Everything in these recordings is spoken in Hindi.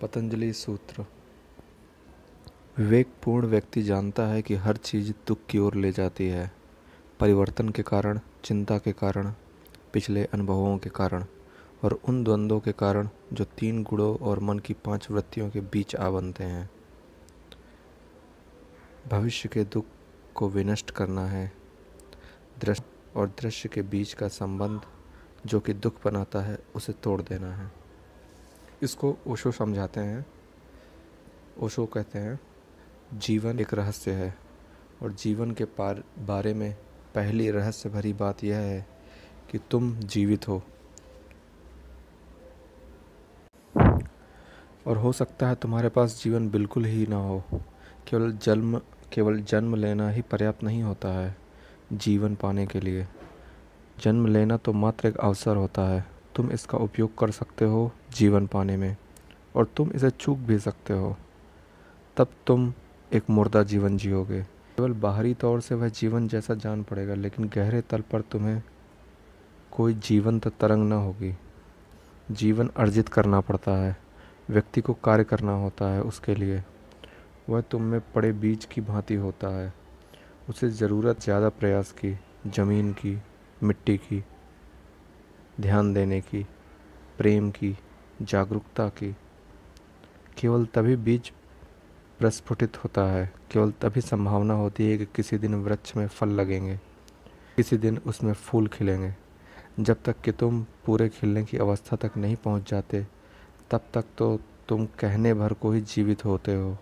पतंजलि सूत्र विवेकपूर्ण व्यक्ति जानता है कि हर चीज़ दुख की ओर ले जाती है परिवर्तन के कारण चिंता के कारण पिछले अनुभवों के कारण और उन द्वंद्वों के कारण जो तीन गुणों और मन की पांच वृत्तियों के बीच आ बनते हैं भविष्य के दुख को विनष्ट करना है दृश्य और दृश्य के बीच का संबंध जो कि दुख बनाता है उसे तोड़ देना है इसको ओशो समझाते हैं ओशो कहते हैं जीवन एक रहस्य है और जीवन के पार बारे में पहली रहस्य भरी बात यह है कि तुम जीवित हो और हो सकता है तुम्हारे पास जीवन बिल्कुल ही ना हो केवल जन्म केवल जन्म लेना ही पर्याप्त नहीं होता है जीवन पाने के लिए जन्म लेना तो मात्र एक अवसर होता है तुम इसका उपयोग कर सकते हो जीवन पाने में और तुम इसे चूक भी सकते हो तब तुम एक मुर्दा जीवन जियोगे केवल बाहरी तौर से वह जीवन जैसा जान पड़ेगा लेकिन गहरे तल पर तुम्हें कोई जीवन तरंग ना होगी जीवन अर्जित करना पड़ता है व्यक्ति को कार्य करना होता है उसके लिए वह तुम में पड़े बीज की भांति होता है उसे ज़रूरत ज़्यादा प्रयास की ज़मीन की मिट्टी की ध्यान देने की प्रेम की जागरूकता की केवल तभी बीज प्रस्फुटित होता है केवल तभी संभावना होती है कि किसी दिन वृक्ष में फल लगेंगे किसी दिन उसमें फूल खिलेंगे जब तक कि तुम पूरे खिलने की अवस्था तक नहीं पहुंच जाते तब तक तो तुम कहने भर को ही जीवित होते हो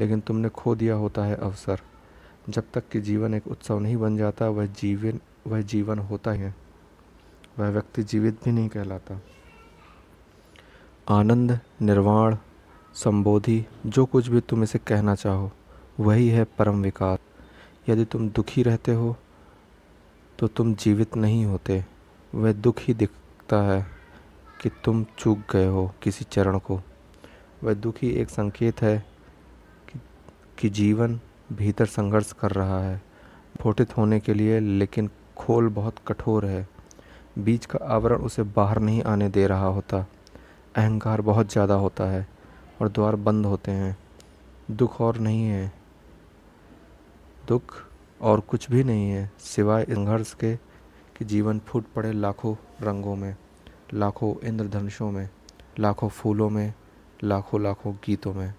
लेकिन तुमने खो दिया होता है अवसर जब तक कि जीवन एक उत्सव नहीं बन जाता वह जीवन वह जीवन होता है वह व्यक्ति जीवित भी नहीं कहलाता आनंद निर्वाण संबोधि जो कुछ भी तुम इसे कहना चाहो वही है परम विकार यदि तुम दुखी रहते हो तो तुम जीवित नहीं होते वह दुख ही दिखता है कि तुम चूक गए हो किसी चरण को वह दुख ही एक संकेत है कि, कि जीवन भीतर संघर्ष कर रहा है फोटित होने के लिए लेकिन खोल बहुत कठोर है बीज का आवरण उसे बाहर नहीं आने दे रहा होता अहंकार बहुत ज़्यादा होता है और द्वार बंद होते हैं दुख और नहीं है दुख और कुछ भी नहीं है सिवाय संघर्ष के कि जीवन फूट पड़े लाखों रंगों में लाखों इंद्रधनुषों में लाखों फूलों में लाखों लाखों गीतों में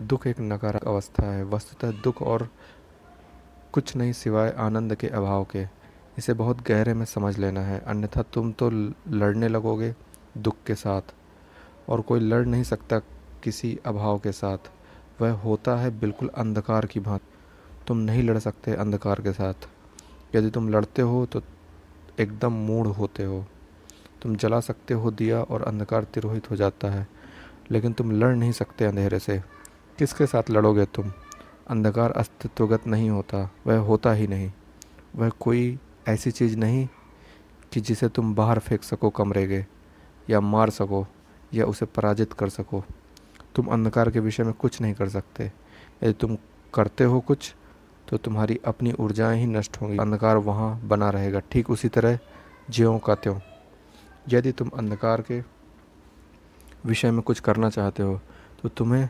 दुख एक नकारात्मक अवस्था है वस्तुतः दुख और कुछ नहीं सिवाय आनंद के अभाव के इसे बहुत गहरे में समझ लेना है अन्यथा तुम तो लड़ने लगोगे दुख के साथ और कोई लड़ नहीं सकता किसी अभाव के साथ वह होता है बिल्कुल अंधकार की भांति तुम नहीं लड़ सकते अंधकार के साथ यदि तुम लड़ते हो तो एकदम मूड होते हो तुम जला सकते हो दिया और अंधकार तिरोहित हो जाता है लेकिन तुम लड़ नहीं सकते अंधेरे से किसके साथ लड़ोगे तुम अंधकार अस्तित्वगत नहीं होता वह होता ही नहीं वह कोई ऐसी चीज़ नहीं कि जिसे तुम बाहर फेंक सको कमरे के या मार सको या उसे पराजित कर सको तुम अंधकार के विषय में कुछ नहीं कर सकते यदि तुम करते हो कुछ तो तुम्हारी अपनी ऊर्जाएं ही नष्ट होंगी अंधकार वहाँ बना रहेगा ठीक उसी तरह ज्यों का त्यों यदि तुम अंधकार के विषय में कुछ करना चाहते हो तो तुम्हें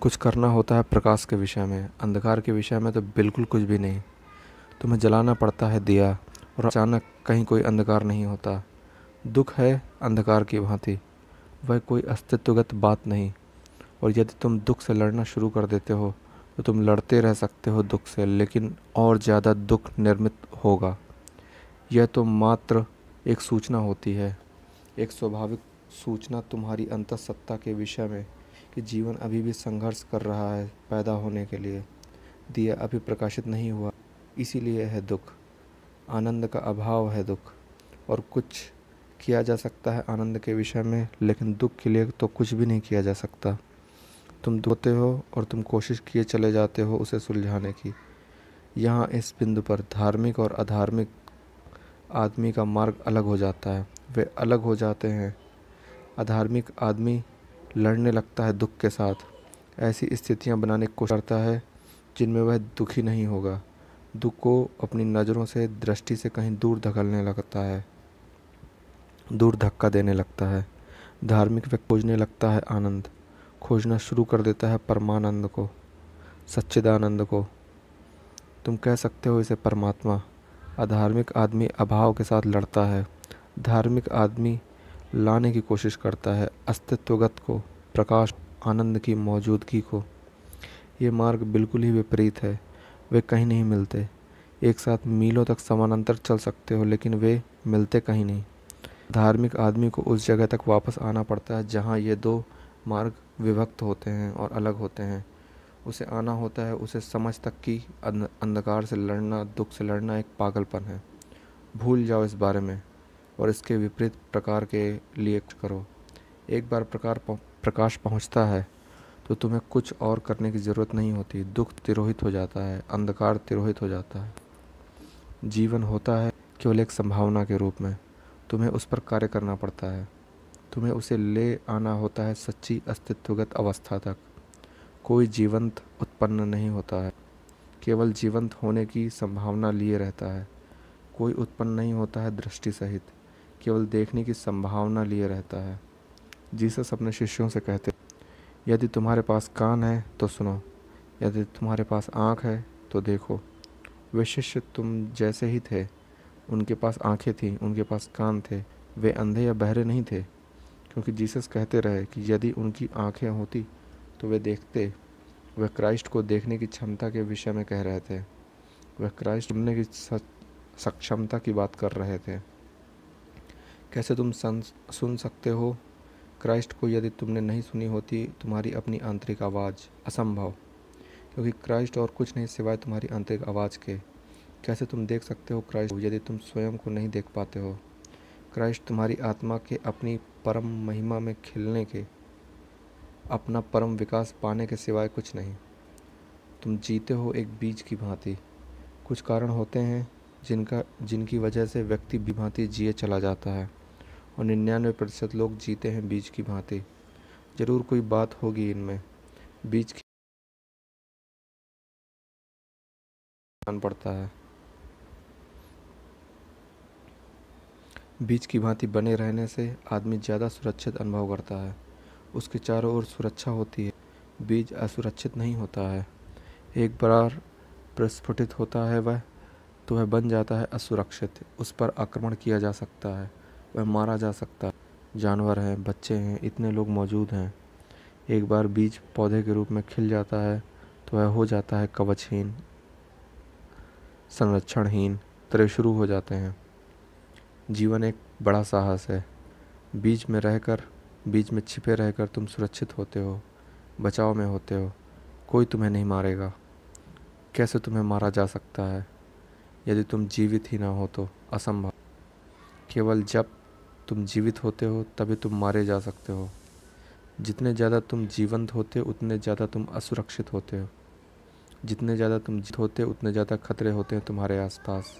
कुछ करना होता है प्रकाश के विषय में अंधकार के विषय में तो बिल्कुल कुछ भी नहीं तुम्हें जलाना पड़ता है दिया और अचानक कहीं कोई अंधकार नहीं होता दुख है अंधकार की भांति वह कोई अस्तित्वगत बात नहीं और यदि तुम दुख से लड़ना शुरू कर देते हो तो तुम लड़ते रह सकते हो दुख से लेकिन और ज़्यादा दुख निर्मित होगा यह तो मात्र एक सूचना होती है एक स्वाभाविक सूचना तुम्हारी अंतसत्ता के विषय में कि जीवन अभी भी संघर्ष कर रहा है पैदा होने के लिए दिया अभी प्रकाशित नहीं हुआ इसीलिए है दुख आनंद का अभाव है दुख और कुछ किया जा सकता है आनंद के विषय में लेकिन दुख के लिए तो कुछ भी नहीं किया जा सकता तुम धोते हो और तुम कोशिश किए चले जाते हो उसे सुलझाने की यहाँ इस बिंदु पर धार्मिक और अधार्मिक आदमी का मार्ग अलग हो जाता है वे अलग हो जाते हैं अधार्मिक आदमी लड़ने लगता है दुख के साथ ऐसी स्थितियाँ बनाने की कोशिश करता है जिनमें वह दुखी नहीं होगा दुख को अपनी नज़रों से दृष्टि से कहीं दूर धकलने लगता है दूर धक्का देने लगता है धार्मिक व्यक्ति खोजने लगता है आनंद खोजना शुरू कर देता है परमानंद को सच्चिदानंद को तुम कह सकते हो इसे परमात्मा अधार्मिक आदमी अभाव के साथ लड़ता है धार्मिक आदमी लाने की कोशिश करता है अस्तित्वगत को प्रकाश आनंद की मौजूदगी को ये मार्ग बिल्कुल ही विपरीत है वे कहीं नहीं मिलते एक साथ मीलों तक समानांतर चल सकते हो लेकिन वे मिलते कहीं नहीं धार्मिक आदमी को उस जगह तक वापस आना पड़ता है जहाँ ये दो मार्ग विभक्त होते हैं और अलग होते हैं उसे आना होता है उसे समझ तक कि अंधकार से लड़ना दुख से लड़ना एक पागलपन है भूल जाओ इस बारे में और इसके विपरीत प्रकार के लिए करो एक बार प्रकार प्रकाश पहुंचता है तो तुम्हें कुछ और करने की ज़रूरत नहीं होती दुख तिरोहित हो जाता है अंधकार तिरोहित हो जाता है जीवन होता है केवल एक संभावना के रूप में तुम्हें उस पर कार्य करना पड़ता है तुम्हें उसे ले आना होता है सच्ची अस्तित्वगत अवस्था तक कोई जीवंत उत्पन्न नहीं होता है केवल जीवंत होने की संभावना लिए रहता है कोई उत्पन्न नहीं होता है दृष्टि सहित केवल देखने की संभावना लिए रहता है जीसस अपने शिष्यों से कहते यदि तुम्हारे पास कान है तो सुनो यदि तुम्हारे पास आँख है तो देखो वे शिष्य तुम जैसे ही थे उनके पास आँखें थीं उनके पास कान थे वे अंधे या बहरे नहीं थे क्योंकि जीसस कहते रहे कि यदि उनकी आँखें होती तो वे देखते वह क्राइस्ट को देखने की क्षमता के विषय में कह रहे थे वह क्राइस्ट सुनने की सक्षमता की बात कर रहे थे कैसे तुम सुन सकते हो क्राइस्ट को यदि तुमने नहीं सुनी होती तुम्हारी अपनी आंतरिक आवाज़ असंभव क्योंकि क्राइस्ट और कुछ नहीं सिवाय तुम्हारी आंतरिक आवाज़ के कैसे तुम देख सकते हो क्राइस्ट यदि तुम स्वयं को नहीं देख पाते हो क्राइस्ट तुम्हारी आत्मा के अपनी परम महिमा में खिलने के अपना परम विकास पाने के सिवाय कुछ नहीं तुम जीते हो एक बीज की भांति कुछ कारण होते हैं जिनका जिनकी वजह से व्यक्ति भी भांति जिए चला जाता है और निन्यानवे प्रतिशत लोग जीते हैं बीज की भांति ज़रूर कोई बात होगी इनमें बीज की पड़ता है बीज की भांति बने रहने से आदमी ज़्यादा सुरक्षित अनुभव करता है उसके चारों ओर सुरक्षा होती है बीज असुरक्षित नहीं होता है एक बार प्रस्फुटित होता है वह तो वह बन जाता है असुरक्षित उस पर आक्रमण किया जा सकता है मारा जा सकता जानवर हैं बच्चे हैं इतने लोग मौजूद हैं एक बार बीज पौधे के रूप में खिल जाता है तो वह हो जाता है कवचहीन संरक्षणहीन तरह शुरू हो जाते हैं जीवन एक बड़ा साहस है बीज में रहकर बीज में छिपे रहकर तुम सुरक्षित होते हो बचाव में होते हो कोई तुम्हें नहीं मारेगा कैसे तुम्हें मारा जा सकता है यदि तुम जीवित ही ना हो तो असंभव केवल जब तुम जीवित होते हो तभी तुम मारे जा सकते हो जितने ज़्यादा तुम जीवंत होते उतने ज़्यादा तुम असुरक्षित होते हो जितने ज़्यादा तुम जीत होते उतने ज़्यादा खतरे होते हैं तुम्हारे आसपास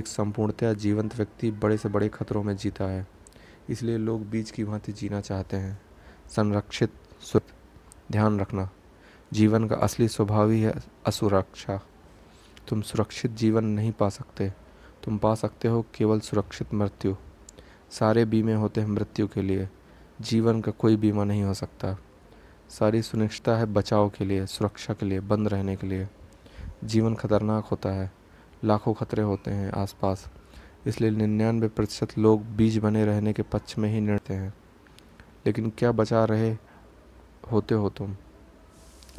एक संपूर्णतया जीवंत व्यक्ति बड़े से बड़े खतरों में जीता है इसलिए लोग बीज की भांति जीना चाहते हैं संरक्षित सुरक्षित ध्यान रखना जीवन का असली स्वभाव ही है असुरक्षा तुम सुरक्षित जीवन नहीं पा सकते तुम पा सकते हो केवल सुरक्षित मृत्यु सारे बीमे होते हैं मृत्यु के लिए जीवन का कोई बीमा नहीं हो सकता सारी सुनिश्चता है बचाव के लिए सुरक्षा के लिए बंद रहने के लिए जीवन खतरनाक होता है लाखों खतरे होते हैं आसपास इसलिए निन्यानवे प्रतिशत लोग बीज बने रहने के पक्ष में ही निर्णते हैं लेकिन क्या बचा रहे होते हो तुम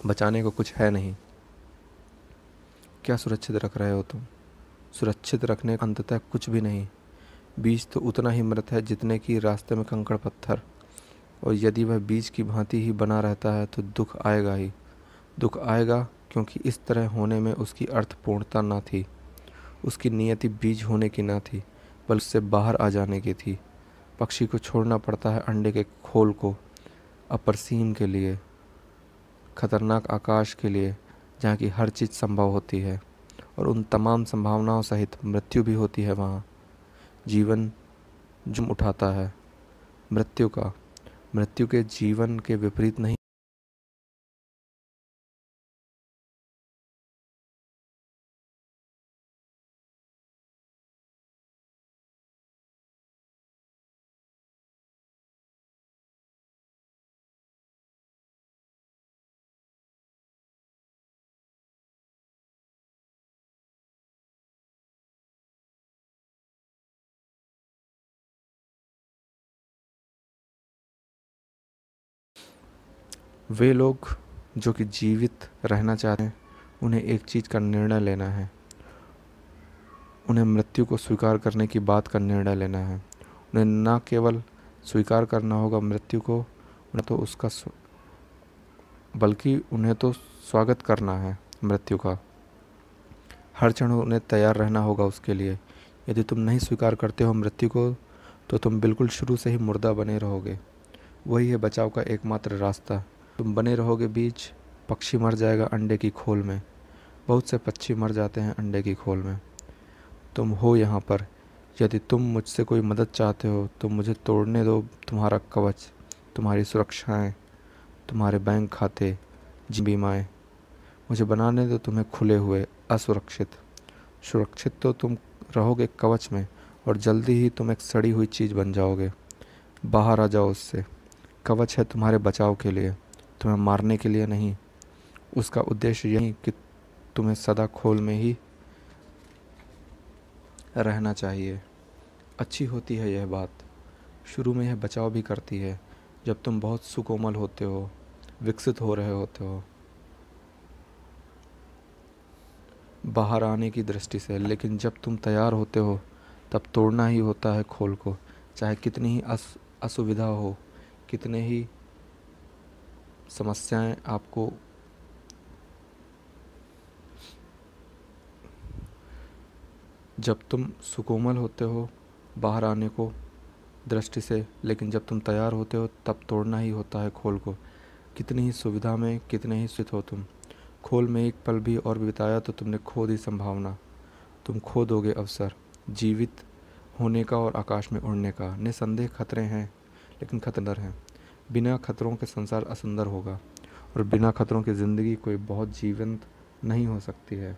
बचाने को कुछ है नहीं क्या सुरक्षित रख रहे हो तुम सुरक्षित रखने का अंततः कुछ भी नहीं बीज तो उतना ही मृत है जितने कि रास्ते में कंकड़ पत्थर और यदि वह बीज की भांति ही बना रहता है तो दुख आएगा ही दुख आएगा क्योंकि इस तरह होने में उसकी अर्थपूर्णता ना थी उसकी नियति बीज होने की ना थी बल्कि उससे बाहर आ जाने की थी पक्षी को छोड़ना पड़ता है अंडे के खोल को अपरसीम के लिए खतरनाक आकाश के लिए जहाँ की हर चीज़ संभव होती है और उन तमाम संभावनाओं सहित मृत्यु भी होती है वहाँ जीवन जुम उठाता है मृत्यु का मृत्यु के जीवन के विपरीत नहीं वे लोग जो कि जीवित रहना चाहते हैं उन्हें एक चीज़ का निर्णय लेना है उन्हें मृत्यु को स्वीकार करने की बात का निर्णय लेना है उन्हें ना केवल स्वीकार करना होगा मृत्यु को उन्हें तो उसका बल्कि उन्हें तो स्वागत करना है मृत्यु का हर क्षण उन्हें तैयार रहना होगा उसके लिए यदि तुम नहीं स्वीकार करते हो मृत्यु को तो तुम बिल्कुल शुरू से ही मुर्दा बने रहोगे वही है बचाव का एकमात्र रास्ता तुम बने रहोगे बीज पक्षी मर जाएगा अंडे की खोल में बहुत से पक्षी मर जाते हैं अंडे की खोल में तुम हो यहाँ पर यदि तुम मुझसे कोई मदद चाहते हो तो मुझे तोड़ने दो तुम्हारा कवच तुम्हारी सुरक्षाएं तुम्हारे बैंक खाते बीमाएँ मुझे बनाने दो तुम्हें खुले हुए असुरक्षित सुरक्षित तो तुम रहोगे कवच में और जल्दी ही तुम एक सड़ी हुई चीज़ बन जाओगे बाहर आ जाओ उससे कवच है तुम्हारे बचाव के लिए तुम्हें मारने के लिए नहीं उसका उद्देश्य यही कि तुम्हें सदा खोल में ही रहना चाहिए अच्छी होती है यह बात शुरू में यह बचाव भी करती है जब तुम बहुत सुकोमल होते हो विकसित हो रहे होते हो बाहर आने की दृष्टि से लेकिन जब तुम तैयार होते हो तब तोड़ना ही होता है खोल को चाहे कितनी ही असुविधा हो कितने ही समस्याएं आपको जब तुम सुकोमल होते हो बाहर आने को दृष्टि से लेकिन जब तुम तैयार होते हो तब तोड़ना ही होता है खोल को कितनी ही सुविधा में कितने ही स्थित हो तुम खोल में एक पल भी और बिताया तो तुमने खो दी संभावना तुम खो दोगे अवसर जीवित होने का और आकाश में उड़ने का निसंदेह खतरे हैं लेकिन खतरनाक हैं बिना खतरों के संसार असुंदर होगा और बिना खतरों की ज़िंदगी कोई बहुत जीवंत नहीं हो सकती है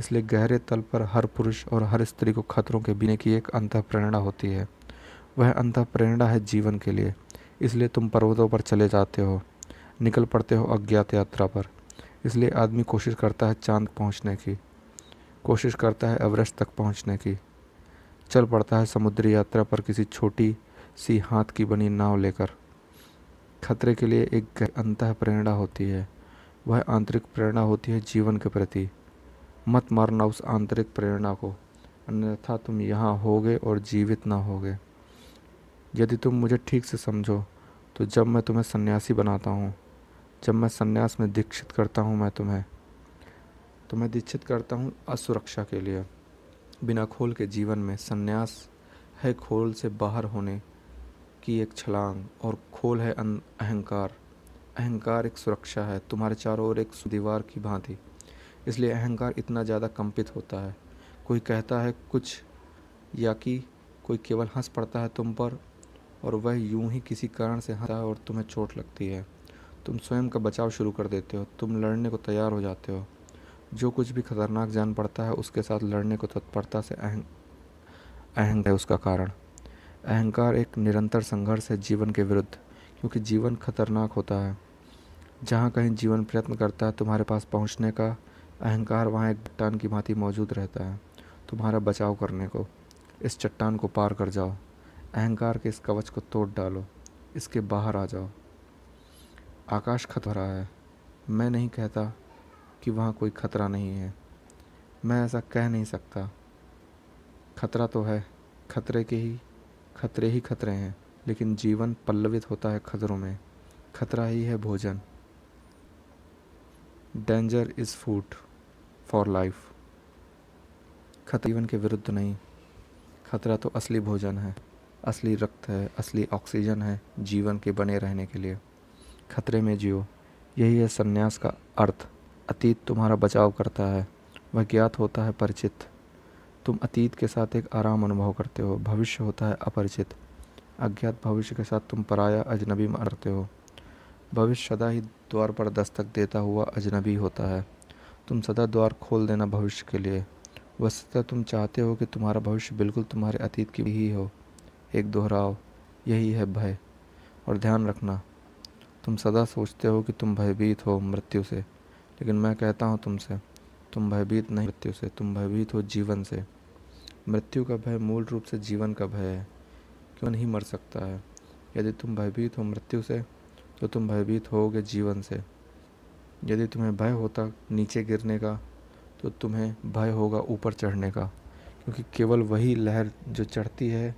इसलिए गहरे तल पर हर पुरुष और हर स्त्री को खतरों के बिना की एक अंत प्रेरणा होती है वह अंत प्रेरणा है जीवन के लिए इसलिए तुम पर्वतों पर चले जाते हो निकल पड़ते हो अज्ञात यात्रा पर इसलिए आदमी कोशिश करता है चांद पहुंचने की कोशिश करता है एवरेस्ट तक पहुंचने की चल पड़ता है समुद्री यात्रा पर किसी छोटी सी हाथ की बनी नाव लेकर खतरे के लिए एक अंत प्रेरणा होती है वह आंतरिक प्रेरणा होती है जीवन के प्रति मत मारना उस आंतरिक प्रेरणा को अन्यथा तुम यहाँ होगे और जीवित ना होगे यदि तुम मुझे ठीक से समझो तो जब मैं तुम्हें सन्यासी बनाता हूँ जब मैं सन्यास में दीक्षित करता हूँ मैं तुम्हें तो मैं दीक्षित करता हूँ असुरक्षा के लिए बिना खोल के जीवन में सन्यास है खोल से बाहर होने की एक छलांग और खोल है अं- अहंकार अहंकार एक सुरक्षा है तुम्हारे चारों ओर एक दीवार की भांति इसलिए अहंकार इतना ज़्यादा कंपित होता है कोई कहता है कुछ या कि कोई केवल हंस पड़ता है तुम पर और वह यूं ही किसी कारण से हंसता है और तुम्हें चोट लगती है तुम स्वयं का बचाव शुरू कर देते हो तुम लड़ने को तैयार हो जाते हो जो कुछ भी खतरनाक जान पड़ता है उसके साथ लड़ने को तत्परता से अहं अहंग है उसका कारण अहंकार एक निरंतर संघर्ष है जीवन के विरुद्ध क्योंकि जीवन खतरनाक होता है जहाँ कहीं जीवन प्रयत्न करता है तुम्हारे पास पहुँचने का अहंकार वहाँ एक चट्टान की भांति मौजूद रहता है तुम्हारा बचाव करने को इस चट्टान को पार कर जाओ अहंकार के इस कवच को तोड़ डालो इसके बाहर आ जाओ आकाश खतरा है मैं नहीं कहता कि वहाँ कोई खतरा नहीं है मैं ऐसा कह नहीं सकता खतरा तो है खतरे के ही खतरे ही खतरे हैं लेकिन जीवन पल्लवित होता है खतरों में खतरा ही है भोजन danger is food for life खतरा जीवन के विरुद्ध नहीं खतरा तो असली भोजन है असली रक्त है असली ऑक्सीजन है जीवन के बने रहने के लिए खतरे में जियो यही है संन्यास का अर्थ अतीत तुम्हारा बचाव करता है वह ज्ञात होता है परिचित तुम अतीत के साथ एक आराम अनुभव करते हो भविष्य होता है अपरिचित अज्ञात भविष्य के साथ तुम पराया अजनबी मारते हो भविष्य सदा ही द्वार पर दस्तक देता हुआ अजनबी होता है तुम सदा द्वार खोल देना भविष्य के लिए वस्तुतः तुम चाहते हो कि तुम्हारा भविष्य बिल्कुल तुम्हारे अतीत की ही हो एक दोहराव यही है भय और ध्यान रखना तुम सदा सोचते हो कि तुम भयभीत हो मृत्यु से लेकिन मैं कहता हूँ तुमसे तुम भयभीत नहीं मृत्यु से तुम भयभीत हो जीवन से मृत्यु का भय मूल रूप से जीवन का भय है क्यों नहीं मर सकता है यदि तुम भयभीत हो मृत्यु से तो तुम भयभीत होगे जीवन से यदि तुम्हें भय होता नीचे गिरने का तो तुम्हें भय होगा ऊपर चढ़ने का क्योंकि केवल वही लहर जो चढ़ती है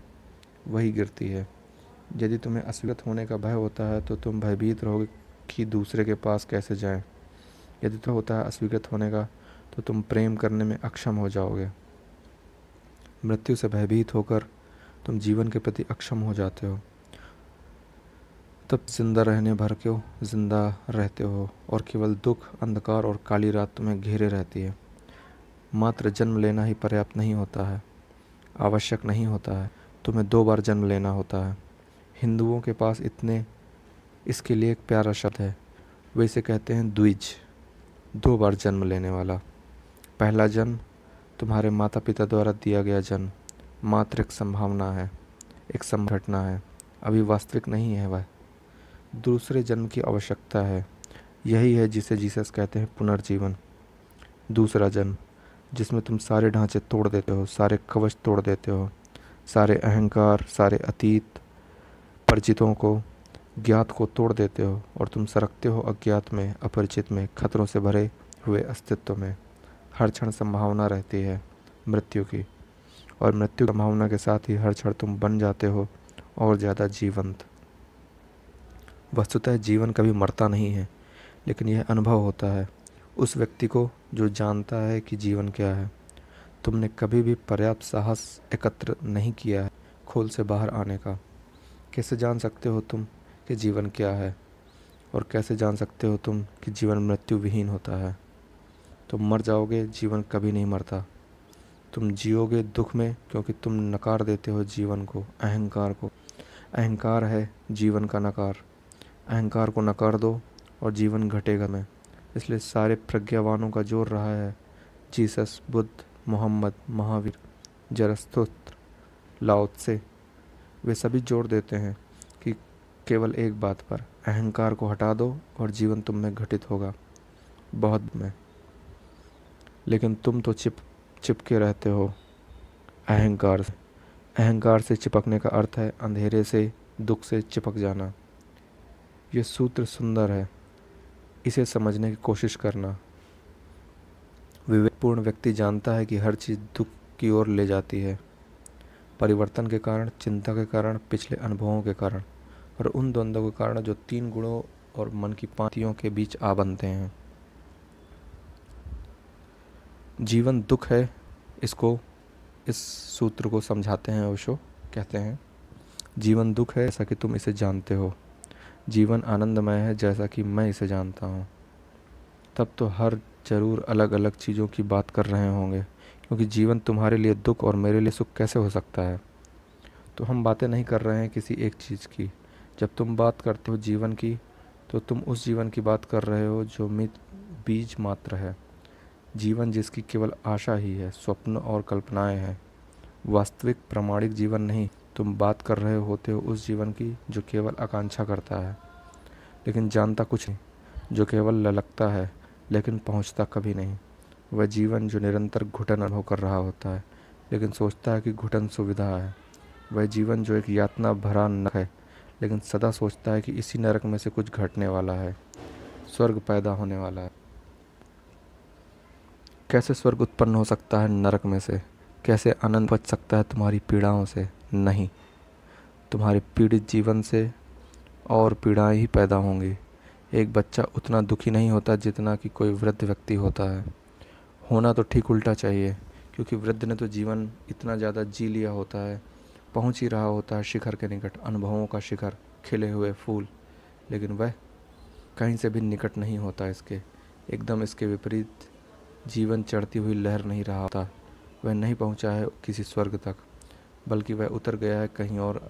वही गिरती है यदि तुम्हें असलत होने का भय होता है तो तुम भयभीत रहोगे कि दूसरे के पास कैसे जाएं यदि तो होता है अस्वीकृत होने का तो तुम प्रेम करने में अक्षम हो जाओगे मृत्यु से भयभीत होकर तुम जीवन के प्रति अक्षम हो जाते हो तब जिंदा रहने भर क्यों जिंदा रहते हो और केवल दुख अंधकार और काली रात तुम्हें घेरे रहती है मात्र जन्म लेना ही पर्याप्त नहीं होता है आवश्यक नहीं होता है तुम्हें दो बार जन्म लेना होता है हिंदुओं के पास इतने इसके लिए एक प्यारा शब्द है वे इसे कहते हैं द्विज दो बार जन्म लेने वाला पहला जन्म तुम्हारे माता पिता द्वारा दिया गया जन्म मात्र एक संभावना है एक संघटना है अभी वास्तविक नहीं है वह दूसरे जन्म की आवश्यकता है यही है जिसे जीसस कहते हैं पुनर्जीवन दूसरा जन्म जिसमें तुम सारे ढांचे तोड़ देते हो सारे कवच तोड़ देते हो सारे अहंकार सारे अतीत परिचितों को ज्ञात को तोड़ देते हो और तुम सरकते हो अज्ञात में अपरिचित में खतरों से भरे हुए अस्तित्व में हर क्षण संभावना रहती है मृत्यु की और मृत्यु संभावना के साथ ही हर क्षण तुम बन जाते हो और ज़्यादा जीवंत वस्तुतः जीवन कभी मरता नहीं है लेकिन यह अनुभव होता है उस व्यक्ति को जो जानता है कि जीवन क्या है तुमने कभी भी पर्याप्त साहस एकत्र नहीं किया है खोल से बाहर आने का कैसे जान सकते हो तुम कि जीवन क्या है और कैसे जान सकते हो तुम कि जीवन मृत्यु विहीन होता है तुम मर जाओगे जीवन कभी नहीं मरता तुम जियोगे दुख में क्योंकि तुम नकार देते हो जीवन को अहंकार को अहंकार है जीवन का नकार अहंकार को नकार दो और जीवन घटेगा मैं इसलिए सारे प्रज्ञावानों का जोर रहा है Jesus Buddha Mohammed Mahavir Zarathustra से वे सभी जोर देते हैं कि केवल एक बात पर अहंकार को हटा दो और जीवन तुम में घटित होगा बहुत में लेकिन तुम तो चिप चिपके रहते हो अहंकार से अहंकार से चिपकने का अर्थ है अंधेरे से दुख से चिपक जाना ये सूत्र सुंदर है इसे समझने की कोशिश करना विवेकपूर्ण व्यक्ति जानता है कि हर चीज़ दुख की ओर ले जाती है परिवर्तन के कारण चिंता के कारण पिछले अनुभवों के कारण और उन द्वंद्वों के कारण जो तीन गुणों और मन की पांतियों के बीच आ बनते हैं जीवन दुख है इसको इस सूत्र को समझाते हैं ओशो कहते हैं जीवन दुख है जैसा कि तुम इसे जानते हो जीवन आनंदमय है जैसा कि मैं इसे जानता हूँ तब तो हर जरूर अलग अलग चीज़ों की बात कर रहे होंगे क्योंकि जीवन तुम्हारे लिए दुख और मेरे लिए सुख कैसे हो सकता है तो हम बातें नहीं कर रहे हैं किसी एक चीज़ की जब तुम बात करते हो जीवन की तो तुम उस जीवन की बात कर रहे हो जो मित बीज मात्र है जीवन जिसकी केवल आशा ही है स्वप्न और कल्पनाएं हैं वास्तविक प्रामाणिक जीवन नहीं तुम बात कर रहे होते हो उस जीवन की जो केवल आकांक्षा करता है लेकिन जानता कुछ नहीं जो केवल ललकता है लेकिन पहुंचता कभी नहीं वह जीवन जो निरंतर घुटन अनुभव कर रहा होता है लेकिन सोचता है कि घुटन सुविधा है वह जीवन जो एक यातना भरा नरक है लेकिन सदा सोचता है कि इसी नरक में से कुछ घटने वाला है स्वर्ग पैदा होने वाला है कैसे स्वर्ग उत्पन्न हो सकता है नरक में से कैसे आनंद बच सकता है तुम्हारी पीड़ाओं से नहीं तुम्हारे पीड़ित जीवन से और पीड़ाएं ही पैदा होंगी एक बच्चा उतना दुखी नहीं होता जितना कि कोई वृद्ध व्यक्ति होता है होना तो ठीक उल्टा चाहिए क्योंकि वृद्ध ने तो जीवन इतना ज़्यादा जी लिया होता है पहुँच ही रहा होता है शिखर के निकट अनुभवों का शिखर खिले हुए फूल लेकिन वह कहीं से भी निकट नहीं होता इसके एकदम इसके विपरीत जीवन चढ़ती हुई लहर नहीं रहा था वह नहीं पहुंचा है किसी स्वर्ग तक बल्कि वह उतर गया है कहीं और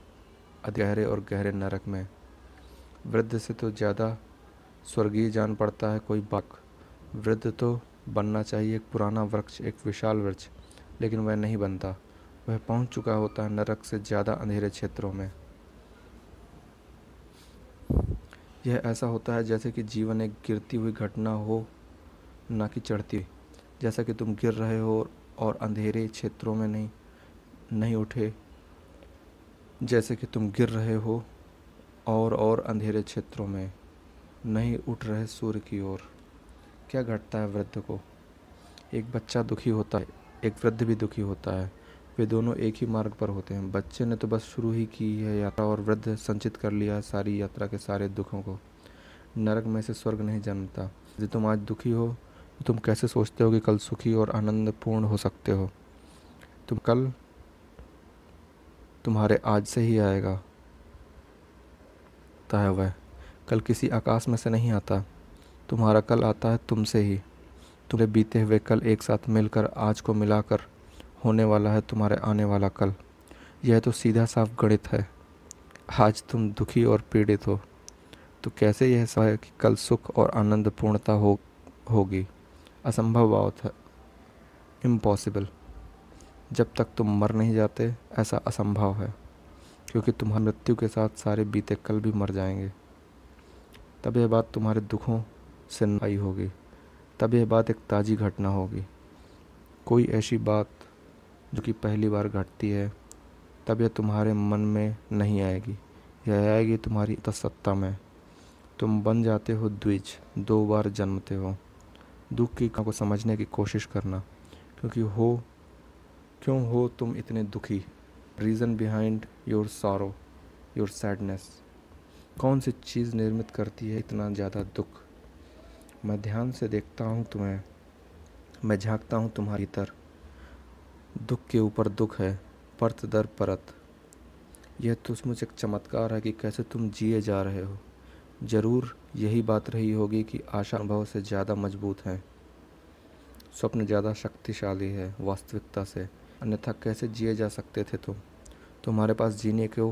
अधहरे और गहरे नरक में वृद्ध से तो ज़्यादा स्वर्गीय जान पड़ता है कोई बक वृद्ध तो बनना चाहिए एक पुराना वृक्ष एक विशाल वृक्ष लेकिन वह नहीं बनता वह पहुंच चुका होता है नरक से ज़्यादा अंधेरे क्षेत्रों में यह ऐसा होता है जैसे कि जीवन एक गिरती हुई घटना हो ना कि चढ़ती हुई जैसा कि तुम गिर रहे हो और अंधेरे क्षेत्रों में नहीं नहीं उठे जैसे कि तुम गिर रहे हो और और अंधेरे क्षेत्रों में नहीं उठ रहे सूर्य की ओर क्या घटता है वृद्ध को एक बच्चा दुखी होता है एक वृद्ध भी दुखी होता है वे दोनों एक ही मार्ग पर होते हैं बच्चे ने तो बस शुरू ही की है यात्रा और वृद्ध संचित कर लिया सारी यात्रा के सारे दुखों को नरक में से स्वर्ग नहीं जन्मता यदि तुम आज दुखी हो तुम कैसे सोचते हो कि कल सुखी और आनंदपूर्ण हो सकते हो तुम कल तुम्हारे आज से ही आएगा आता वह कल किसी आकाश में से नहीं आता तुम्हारा कल आता है तुमसे ही तुम्हें बीते हुए कल एक साथ मिलकर आज को मिलाकर होने वाला है तुम्हारे आने वाला कल यह तो सीधा साफ गणित है आज तुम दुखी और पीड़ित हो तो कैसे यह है कि कल सुख और आनंदपूर्णता हो होगी असंभव बात है इम्पॉसिबल जब तक तुम मर नहीं जाते ऐसा असंभव है क्योंकि तुम्हारी मृत्यु के साथ सारे बीते कल भी मर जाएंगे तब यह बात तुम्हारे दुखों से नई होगी तब यह बात एक ताज़ी घटना होगी कोई ऐसी बात जो कि पहली बार घटती है तब यह तुम्हारे मन में नहीं आएगी यह आएगी तुम्हारी तसत्ता में तुम बन जाते हो द्विज दो बार जन्मते हो दुख की को समझने की कोशिश करना क्योंकि हो क्यों हो तुम इतने दुखी reason behind your sorrow your sadness कौन सी चीज़ निर्मित करती है इतना ज़्यादा दुख मैं ध्यान से देखता हूँ तुम्हें मैं झांकता हूँ तुम्हारी तर दुख के ऊपर दुख है परत दर परत यह तो मुझे एक चमत्कार है कि कैसे तुम जिए जा रहे हो ज़रूर यही बात रही होगी कि आशा अनुभव से ज़्यादा मजबूत हैं स्वप्न ज़्यादा शक्तिशाली है वास्तविकता से अन्यथा कैसे जिए जा सकते थे तुम तुम्हारे पास जीने को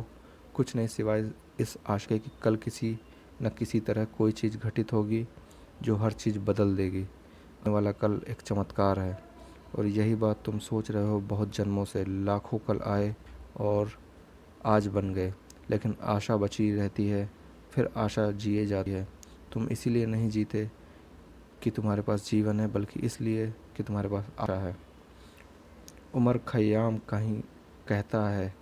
कुछ नहीं सिवाय इस आशय की कल किसी न किसी तरह कोई चीज़ घटित होगी जो हर चीज़ बदल देगी वाला कल एक चमत्कार है और यही बात तुम सोच रहे हो बहुत जन्मों से लाखों कल आए और आज बन गए लेकिन आशा बची रहती है फिर आशा जिए जाती है तुम इसीलिए नहीं जीते कि तुम्हारे पास जीवन है बल्कि इसलिए कि तुम्हारे पास आशा है उमर खयाम कहीं कहता है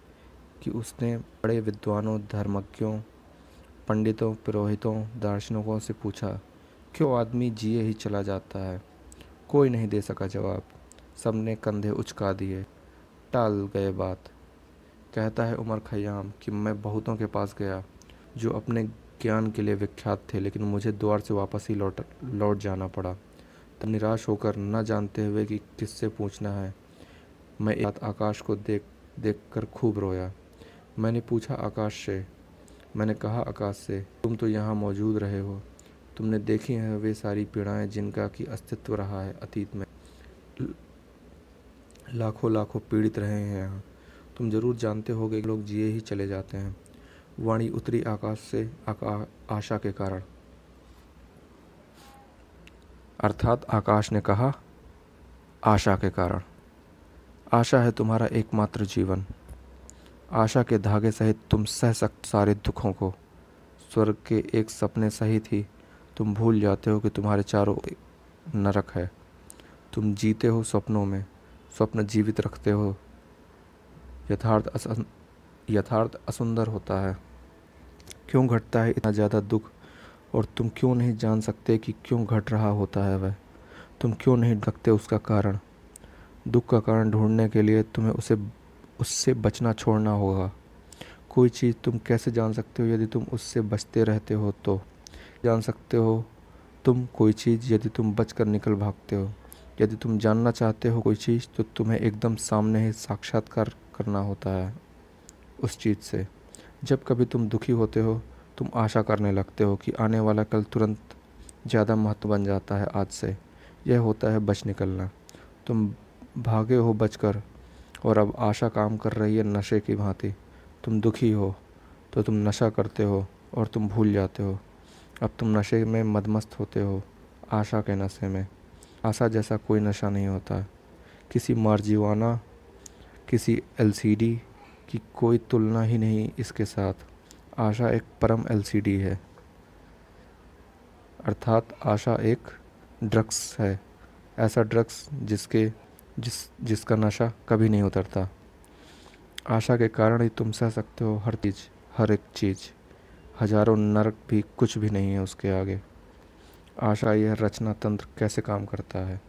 कि उसने बड़े विद्वानों धर्मज्ञों पंडितों पुरोहितों दार्शनिकों से पूछा क्यों आदमी जिए ही चला जाता है कोई नहीं दे सका जवाब सब ने कंधे उचका दिए टाल गए बात कहता है उमर खयाम कि मैं बहुतों के पास गया जो अपने ज्ञान के लिए विख्यात थे लेकिन मुझे द्वार से वापस ही लौट लौट जाना पड़ा तब निराश होकर न जानते हुए कि किससे पूछना है मैं एक आकाश को देख देख कर खूब रोया मैंने पूछा आकाश से मैंने कहा आकाश से तुम तो यहाँ मौजूद रहे हो तुमने देखी हैं वे सारी पीड़ाएं जिनका कि अस्तित्व रहा है अतीत में लाखों लाखों पीड़ित रहे हैं यहाँ तुम जरूर जानते होगे लोग जिए ही चले जाते हैं वाणी उतरी आकाश से आका, आशा के कारण अर्थात आकाश ने कहा आशा के कारण आशा है तुम्हारा एकमात्र जीवन आशा के धागे सहित तुम सह सकते सारे दुखों को स्वर्ग के एक सपने सहित ही तुम भूल जाते हो कि तुम्हारे चारों नरक है तुम जीते हो सपनों में स्वप्न जीवित रखते हो यथार्थ असन यथार्थ असुंदर होता है क्यों घटता है इतना ज़्यादा दुख और तुम क्यों नहीं जान सकते कि क्यों घट रहा होता है वह तुम क्यों नहीं ढकते उसका कारण दुख का कारण ढूंढने के लिए तुम्हें उसे उससे बचना छोड़ना होगा कोई चीज़ तुम कैसे जान सकते हो यदि तुम उससे बचते रहते हो तो जान सकते हो तुम कोई चीज़ यदि तुम बच कर निकल भागते हो यदि तुम जानना चाहते हो कोई चीज़ तो तुम्हें एकदम सामने ही साक्षात्कार करना होता है उस चीज़ से जब कभी तुम दुखी होते हो तुम आशा करने लगते हो कि आने वाला कल तुरंत ज़्यादा महत्व बन जाता है आज से यह होता है बच निकलना तुम भागे हो बचकर और अब आशा काम कर रही है नशे की भांति तुम दुखी हो तो तुम नशा करते हो और तुम भूल जाते हो अब तुम नशे में मदमस्त होते हो आशा के नशे में आशा जैसा कोई नशा नहीं होता किसी मारजीवाना किसी एलसीडी कि कोई तुलना ही नहीं इसके साथ आशा एक परम एलसीडी है अर्थात आशा एक ड्रग्स है ऐसा ड्रग्स जिसके जिस जिसका नशा कभी नहीं उतरता आशा के कारण ही तुम सह सकते हो हर चीज़ हर एक चीज़ हजारों नरक भी कुछ भी नहीं है उसके आगे आशा यह रचना तंत्र कैसे काम करता है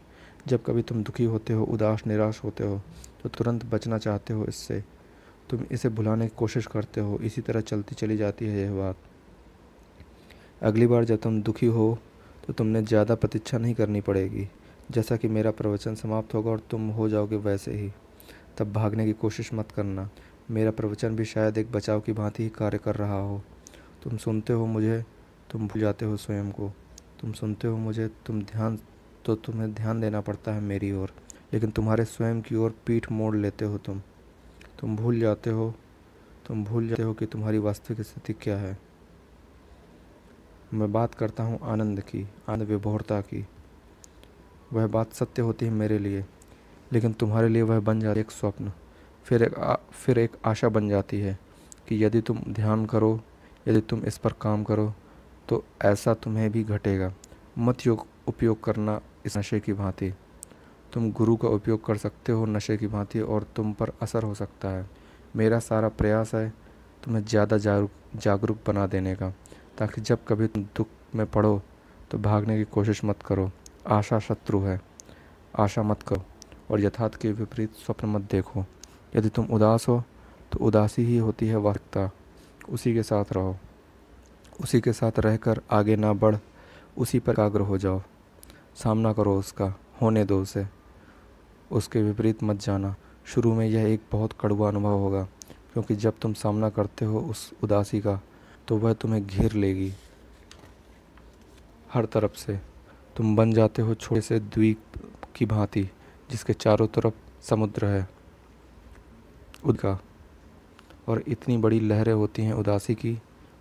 जब कभी तुम दुखी होते हो उदास निराश होते हो तो तुरंत बचना चाहते हो इससे तुम इसे भुलाने की कोशिश करते हो इसी तरह चलती चली जाती है यह बात अगली बार जब तुम दुखी हो तो तुमने ज़्यादा प्रतीक्षा नहीं करनी पड़ेगी जैसा कि मेरा प्रवचन समाप्त होगा और तुम हो जाओगे वैसे ही तब भागने की कोशिश मत करना मेरा प्रवचन भी शायद एक बचाव की भांति ही कार्य कर रहा हो तुम सुनते हो मुझे तुम भूल जाते हो स्वयं को तुम सुनते हो मुझे तुम ध्यान तो तुम्हें ध्यान देना पड़ता है मेरी ओर लेकिन तुम्हारे स्वयं की ओर पीठ मोड़ लेते हो तुम तुम भूल जाते हो तुम भूल जाते हो कि तुम्हारी वास्तविक स्थिति क्या है मैं बात करता हूँ आनंद की आनंद विभोरता की वह बात सत्य होती है मेरे लिए लेकिन तुम्हारे लिए वह बन जाती है एक स्वप्न फिर एक आ, फिर एक आशा बन जाती है कि यदि तुम ध्यान करो यदि तुम इस पर काम करो तो ऐसा तुम्हें भी घटेगा मत योग उपयोग करना इस नशे की भांति तुम गुरु का उपयोग कर सकते हो नशे की भांति और तुम पर असर हो सकता है मेरा सारा प्रयास है तुम्हें ज़्यादा जागरूक जागरूक बना देने का ताकि जब कभी तुम दुख में पड़ो तो भागने की कोशिश मत करो आशा शत्रु है आशा मत करो और यथार्थ के विपरीत स्वप्न मत देखो यदि तुम उदास हो तो उदासी ही होती है वक्ता उसी के साथ रहो उसी के साथ रहकर आगे ना बढ़ उसी पर आग्रह हो जाओ सामना करो उसका होने दो उसे उसके विपरीत मत जाना शुरू में यह एक बहुत कड़वा अनुभव होगा क्योंकि जब तुम सामना करते हो उस उदासी का तो वह तुम्हें घेर लेगी हर तरफ से तुम बन जाते हो छोटे से द्वीप की भांति जिसके चारों तरफ समुद्र है उदगा और इतनी बड़ी लहरें होती हैं उदासी की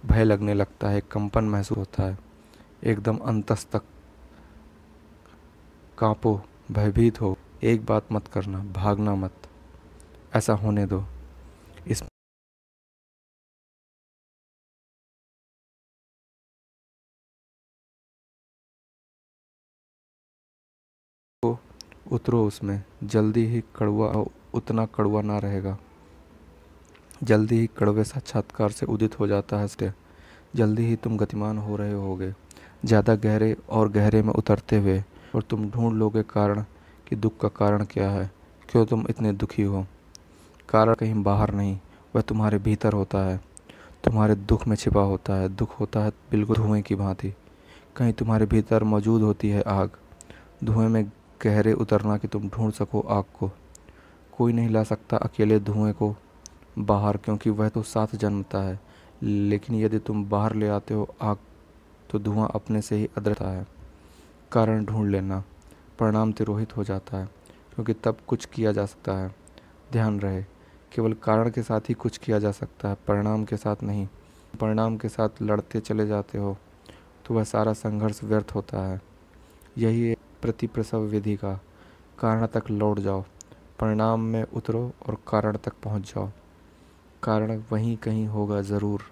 भय लगने लगता है कंपन महसूस होता है एकदम अंतस तक कांपो भयभीत हो एक बात मत करना भागना मत ऐसा होने दो इस उतरो उसमें जल्दी ही कड़वा उतना कड़वा ना रहेगा जल्दी ही कड़वे साक्षात्कार से उदित हो जाता है स्टे जल्दी ही तुम गतिमान हो रहे होगे ज़्यादा गहरे और गहरे में उतरते हुए और तुम ढूंढ लोगे कारण कि दुख का कारण क्या है क्यों तुम इतने दुखी हो कारण कहीं बाहर नहीं वह तुम्हारे भीतर होता है तुम्हारे दुख में छिपा होता है दुख होता है बिल्कुल धुएं की भांति कहीं तुम्हारे भीतर मौजूद होती है आग धुएं में गहरे उतरना कि तुम ढूंढ सको आग को कोई नहीं ला सकता अकेले धुएं को बाहर क्योंकि वह तो साथ जन्मता है लेकिन यदि तुम बाहर ले आते हो आग तो धुआं अपने से ही अदरता है कारण ढूंढ लेना परिणाम तिरोहित हो जाता है क्योंकि तब कुछ किया जा सकता है ध्यान रहे केवल कारण के साथ ही कुछ किया जा सकता है परिणाम के साथ नहीं परिणाम के साथ लड़ते चले जाते हो तो वह सारा संघर्ष व्यर्थ होता है यही है प्रतिप्रसव विधि का कारण तक लौट जाओ परिणाम में उतरो और कारण तक पहुंच जाओ कारण वहीं कहीं होगा ज़रूर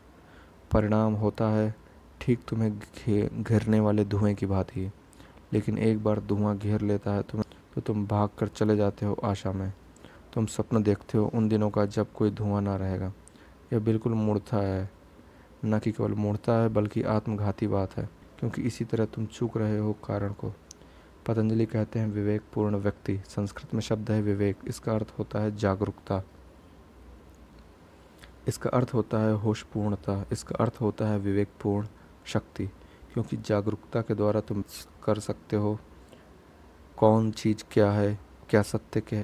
परिणाम होता है ठीक तुम्हें घिरने वाले धुएं की बात ही लेकिन एक बार धुआं घेर लेता है तुम्हें तो तुम भाग कर चले जाते हो आशा में तुम सपना देखते हो उन दिनों का जब कोई धुआं ना रहेगा यह बिल्कुल मूर्ता है न कि केवल मूर्ता है बल्कि आत्मघाती बात है क्योंकि इसी तरह तुम चूक रहे हो कारण को पतंजलि कहते हैं विवेक पूर्ण व्यक्ति संस्कृत में शब्द है विवेक इसका अर्थ होता है जागरूकता इसका अर्थ होता है होशपूर्णता इसका अर्थ होता है विवेकपूर्ण शक्ति क्योंकि जागरूकता के द्वारा तुम कर सकते हो कौन चीज़ क्या है क्या सत्य के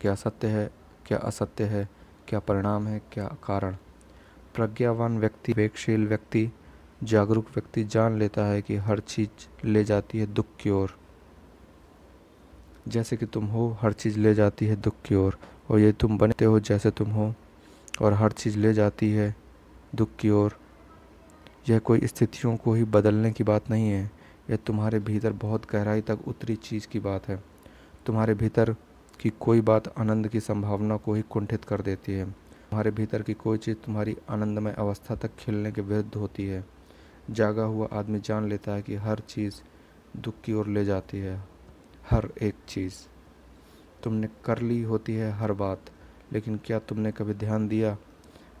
क्या सत्य है क्या असत्य है क्या परिणाम है क्या कारण प्रज्ञावान व्यक्ति वेगशील व्यक्ति जागरूक व्यक्ति जान लेता है कि हर चीज़ ले जाती है दुख की ओर जैसे कि तुम हो हर चीज़ ले जाती है दुख की ओर और ये तुम बनते हो जैसे तुम हो और हर चीज़ ले जाती है दुख की ओर यह कोई स्थितियों को ही बदलने की बात नहीं है यह तुम्हारे भीतर बहुत गहराई तक उतरी चीज़ की बात है तुम्हारे भीतर की कोई बात आनंद की संभावना को ही कुंठित कर देती है तुम्हारे भीतर की कोई चीज़ तुम्हारी आनंदमय अवस्था तक खेलने के विरुद्ध होती है जागा हुआ आदमी जान लेता है कि हर चीज़ दुख की ओर ले जाती है हर एक चीज़ तुमने कर ली होती है हर बात लेकिन क्या तुमने कभी ध्यान दिया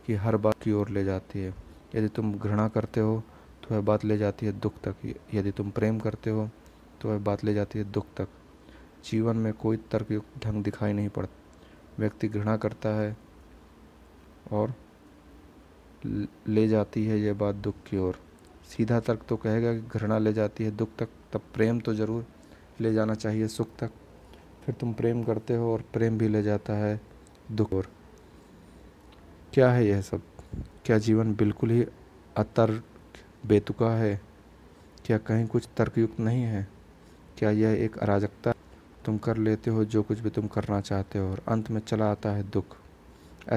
कि हर बात की ओर ले जाती है यदि तुम घृणा करते हो तो वह बात ले जाती है दुख तक यदि तुम प्रेम करते हो तो वह बात ले जाती है दुख तक जीवन में कोई तर्कयुक्त ढंग दिखाई नहीं पड़ता व्यक्ति घृणा करता है और ले जाती है यह बात दुख की ओर सीधा तर्क तो कहेगा कि घृणा ले जाती है दुख तक तब प्रेम तो ज़रूर ले जाना चाहिए सुख तक फिर तुम प्रेम करते हो और प्रेम भी ले जाता है दुख और क्या है यह सब क्या जीवन बिल्कुल ही अतर्क बेतुका है क्या कहीं कुछ तर्कयुक्त नहीं है क्या यह एक अराजकता तुम कर लेते हो जो कुछ भी तुम करना चाहते हो और अंत में चला आता है दुख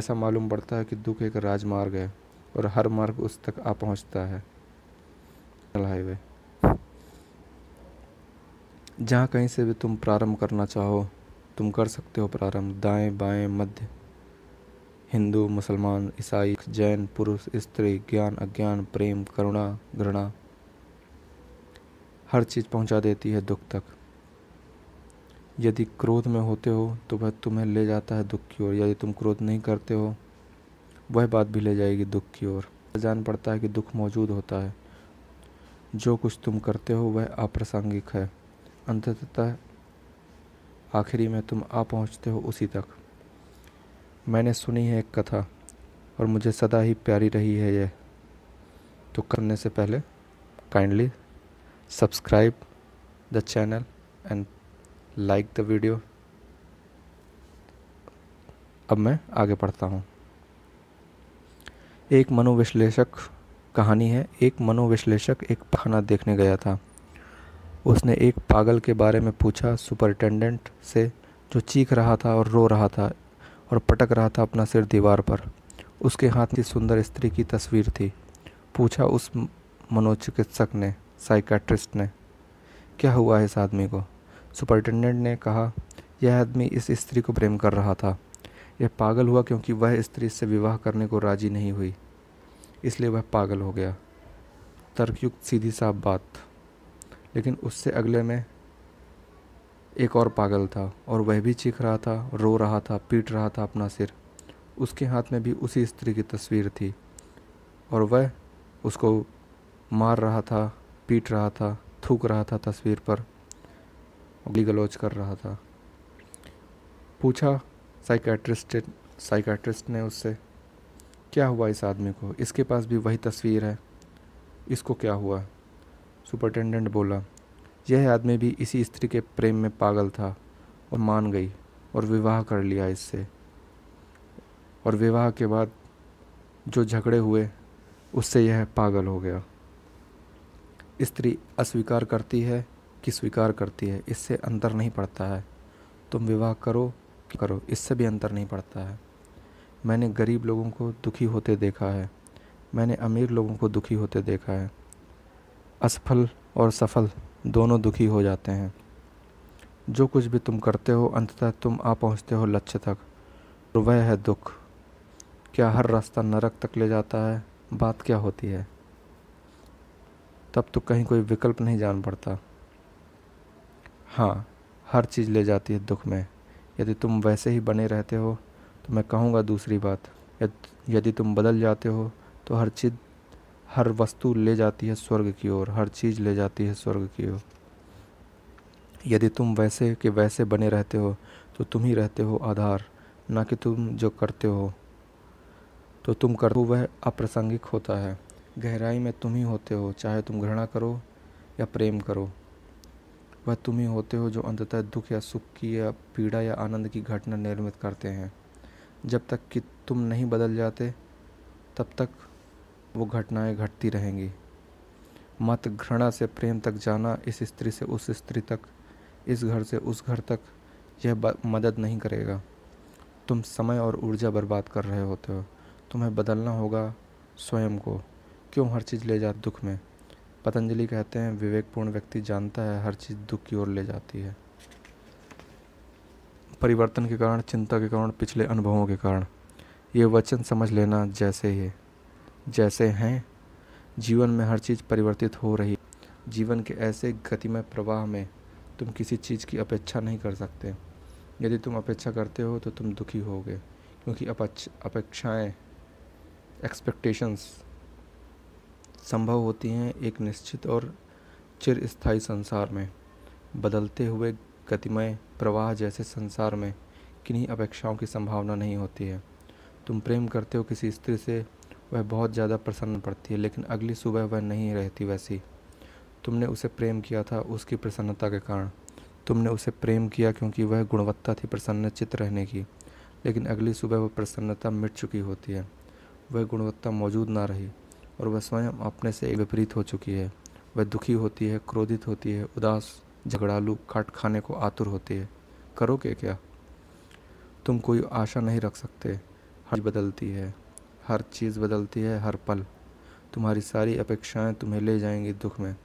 ऐसा मालूम पड़ता है कि दुख एक राजमार्ग है और हर मार्ग उस तक आ पहुंचता है हाईवे जहाँ कहीं से भी तुम प्रारंभ करना चाहो तुम कर सकते हो प्रारंभ दाएं बाएं मध्य हिंदू मुसलमान ईसाई जैन पुरुष स्त्री ज्ञान अज्ञान प्रेम करुणा घृणा हर चीज़ पहुंचा देती है दुख तक यदि क्रोध में होते हो तो वह तुम्हें ले जाता है दुख की ओर यदि तुम क्रोध नहीं करते हो वह बात भी ले जाएगी दुख की ओर जान पड़ता है कि दुख मौजूद होता है जो कुछ तुम करते हो वह अप्रासंगिक है अंततः आखिरी में तुम आ पहुँचते हो उसी तक मैंने सुनी है एक कथा और मुझे सदा ही प्यारी रही है यह तो करने से पहले kindly subscribe the channel and like the video अब मैं आगे पढ़ता हूँ एक मनोविश्लेषक कहानी है एक मनोविश्लेषक एक खाना देखने गया था उसने एक पागल के बारे में पूछा सुपरिटेंडेंट से जो चीख रहा था और रो रहा था और पटक रहा था अपना सिर दीवार पर उसके हाथ की सुंदर स्त्री की तस्वीर थी पूछा उस मनोचिकित्सक ने साइकेट्रिस्ट ने क्या हुआ है इस आदमी को सुपरिटेंडेंट ने कहा यह आदमी इस स्त्री को प्रेम कर रहा था यह पागल हुआ क्योंकि वह स्त्री से विवाह करने को राजी नहीं हुई इसलिए वह पागल हो गया तर्कयुक्त सीधी साफ बात लेकिन उससे अगले में एक और पागल था और वह भी चीख रहा था रो रहा था पीट रहा था अपना सिर उसके हाथ में भी उसी स्त्री की तस्वीर थी और वह उसको मार रहा था पीट रहा था थूक रहा था तस्वीर पर अगली गलौज कर रहा था पूछा साइकेट्रिस्ट साइकेट्रिस्ट ने उससे क्या हुआ इस आदमी को इसके पास भी वही तस्वीर है इसको क्या हुआ सुपरटेंडेंट बोला यह आदमी भी इसी स्त्री के प्रेम में पागल था और मान गई और विवाह कर लिया इससे और विवाह के बाद जो झगड़े हुए उससे यह पागल हो गया स्त्री अस्वीकार करती है कि स्वीकार करती है इससे अंतर नहीं पड़ता है तुम विवाह करो करो इससे भी अंतर नहीं पड़ता है मैंने गरीब लोगों को दुखी होते देखा है मैंने अमीर लोगों को दुखी होते देखा है असफल और सफल दोनों दुखी हो जाते हैं जो कुछ भी तुम करते हो अंततः तुम आ पहुँचते हो लक्ष्य तक और वह है दुख क्या हर रास्ता नरक तक ले जाता है बात क्या होती है तब तो कहीं कोई विकल्प नहीं जान पड़ता हाँ हर चीज़ ले जाती है दुख में यदि तुम वैसे ही बने रहते हो तो मैं कहूँगा दूसरी बात यदि तुम बदल जाते हो तो हर चीज़ हर वस्तु ले जाती है स्वर्ग की ओर हर चीज़ ले जाती है स्वर्ग की ओर यदि तुम वैसे के वैसे बने रहते हो तो तुम ही रहते हो आधार ना कि तुम जो करते हो तो तुम कर तो वह अप्रासंगिक होता है गहराई में तुम ही होते हो चाहे तुम घृणा करो या प्रेम करो वह तुम ही होते हो जो अंततः दुख या सुख की या पीड़ा या आनंद की घटना निर्मित करते हैं जब तक कि तुम नहीं बदल जाते तब तक वो घटनाएं घटती रहेंगी मत घृणा से प्रेम तक जाना इस स्त्री से उस स्त्री तक इस घर से उस घर तक यह मदद नहीं करेगा तुम समय और ऊर्जा बर्बाद कर रहे होते हो तुम्हें बदलना होगा स्वयं को क्यों हर चीज़ ले जा दुख में पतंजलि कहते हैं विवेकपूर्ण व्यक्ति जानता है हर चीज़ दुख की ओर ले जाती है परिवर्तन के कारण चिंता के कारण पिछले अनुभवों के कारण ये वचन समझ लेना जैसे ही जैसे हैं जीवन में हर चीज़ परिवर्तित हो रही जीवन के ऐसे गतिमय प्रवाह में तुम किसी चीज़ की अपेक्षा नहीं कर सकते यदि तुम अपेक्षा करते हो तो तुम दुखी होगे क्योंकि अपेक्षाएं एक्सपेक्टेशंस संभव होती हैं एक निश्चित और चिरस्थायी संसार में बदलते हुए गतिमय प्रवाह जैसे संसार में किन्हीं अपेक्षाओं की संभावना नहीं होती है तुम प्रेम करते हो किसी स्त्री से वह बहुत ज़्यादा प्रसन्न पड़ती है लेकिन अगली सुबह वह नहीं रहती वैसी तुमने उसे प्रेम किया था उसकी प्रसन्नता के कारण तुमने उसे प्रेम किया क्योंकि वह गुणवत्ता थी प्रसन्न चित्त रहने की लेकिन अगली सुबह वह प्रसन्नता मिट चुकी होती है वह गुणवत्ता मौजूद ना रही और वह स्वयं अपने से विपरीत हो चुकी है वह दुखी होती है क्रोधित होती है उदास झगड़ालू काट खाने को आतुर होती है करोगे क्या तुम कोई आशा नहीं रख सकते हर बदलती है हर चीज़ बदलती है हर पल तुम्हारी सारी अपेक्षाएं तुम्हें ले जाएंगी दुख में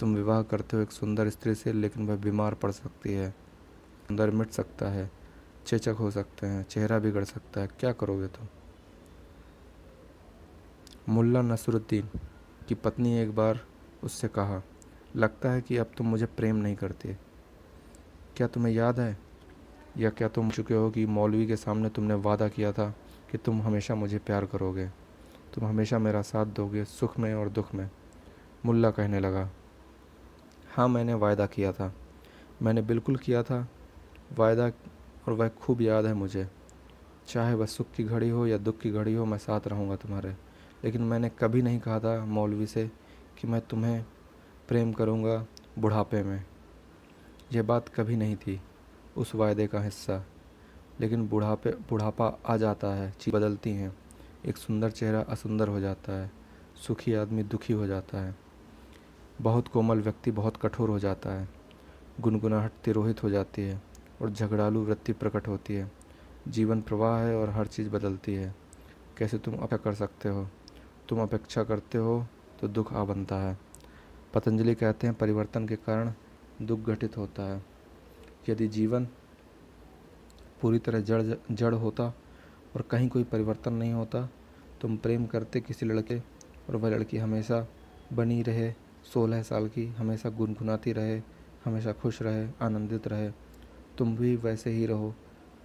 तुम विवाह करते हो एक सुंदर स्त्री से लेकिन वह बीमार पड़ सकती है अंदर मिट सकता है चेचक हो सकते हैं चेहरा बिगड़ सकता है क्या करोगे तुम मुल्ला नसरुद्दीन की पत्नी एक बार उससे कहा लगता है कि अब तुम मुझे प्रेम नहीं करती क्या तुम्हें याद है या क्या तुम चुके हो कि मौलवी के सामने तुमने वादा किया था कि तुम हमेशा मुझे प्यार करोगे तुम हमेशा मेरा साथ दोगे सुख में और दुख में मुल्ला कहने लगा हाँ मैंने वायदा किया था मैंने बिल्कुल किया था वायदा और वह खूब याद है मुझे चाहे वह सुख की घड़ी हो या दुख की घड़ी हो मैं साथ रहूँगा तुम्हारे लेकिन मैंने कभी नहीं कहा था मौलवी से कि मैं तुम्हें प्रेम करूँगा बुढ़ापे में यह बात कभी नहीं थी उस वायदे का हिस्सा लेकिन बुढ़ापे बुढ़ापा आ जाता है चीज बदलती हैं एक सुंदर चेहरा असुंदर हो जाता है सुखी आदमी दुखी हो जाता है बहुत कोमल व्यक्ति बहुत कठोर हो जाता है गुनगुनाहट तिरोहित हो जाती है और झगड़ालू वृत्ति प्रकट होती है जीवन प्रवाह है और हर चीज़ बदलती है कैसे तुम अपेक्षा कर सकते हो तुम अपेक्षा करते हो तो दुख आ बनता है पतंजलि कहते हैं परिवर्तन के कारण दुख घटित होता है यदि जीवन पूरी तरह जड़ जड़ होता और कहीं कोई परिवर्तन नहीं होता तुम प्रेम करते किसी लड़के और वह लड़की हमेशा बनी रहे सोलह साल की हमेशा गुनगुनाती रहे हमेशा खुश रहे आनंदित रहे तुम भी वैसे ही रहो